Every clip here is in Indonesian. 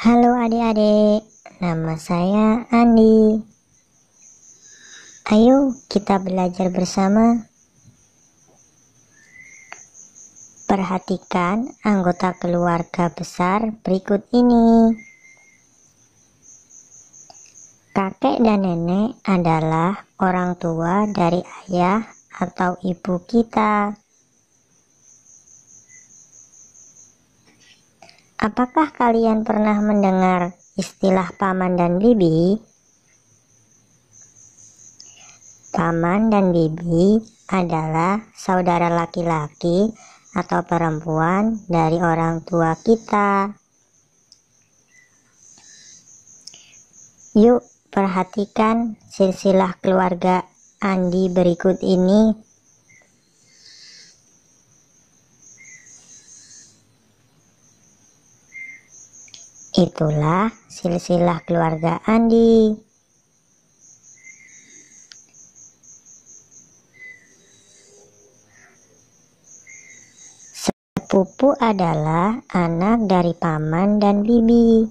Halo adik-adik, nama saya Andi. Ayo kita belajar bersama. Perhatikan anggota keluarga besar berikut ini. Kakek dan nenek adalah orang tua dari ayah atau ibu kita. Apakah kalian pernah mendengar istilah paman dan bibi? Paman dan bibi adalah saudara laki-laki atau perempuan dari orang tua kita. Yuk, perhatikan silsilah keluarga Andi berikut ini Itulah silsilah keluarga Andi. Sepupu adalah anak dari paman dan bibi.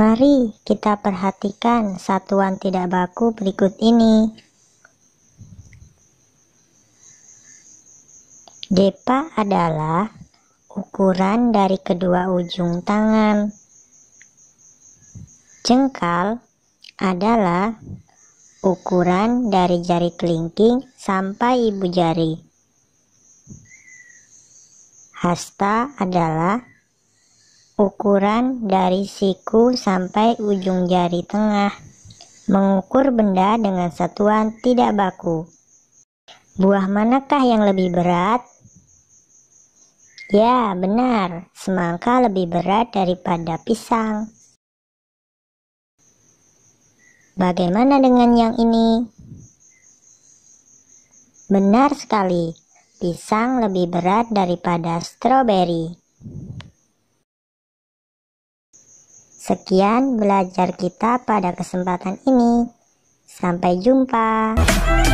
Mari kita perhatikan satuan tidak baku berikut ini. Depa adalah ukuran dari kedua ujung tangan. Cengkal adalah ukuran dari jari kelingking sampai ibu jari. Hasta adalah ukuran dari siku sampai ujung jari tengah. Mengukur benda dengan satuan tidak baku. Buah manakah yang lebih berat? Ya, benar. Semangka lebih berat daripada pisang. Bagaimana dengan yang ini? Benar sekali, pisang lebih berat daripada stroberi. Sekian belajar kita pada kesempatan ini. Sampai jumpa.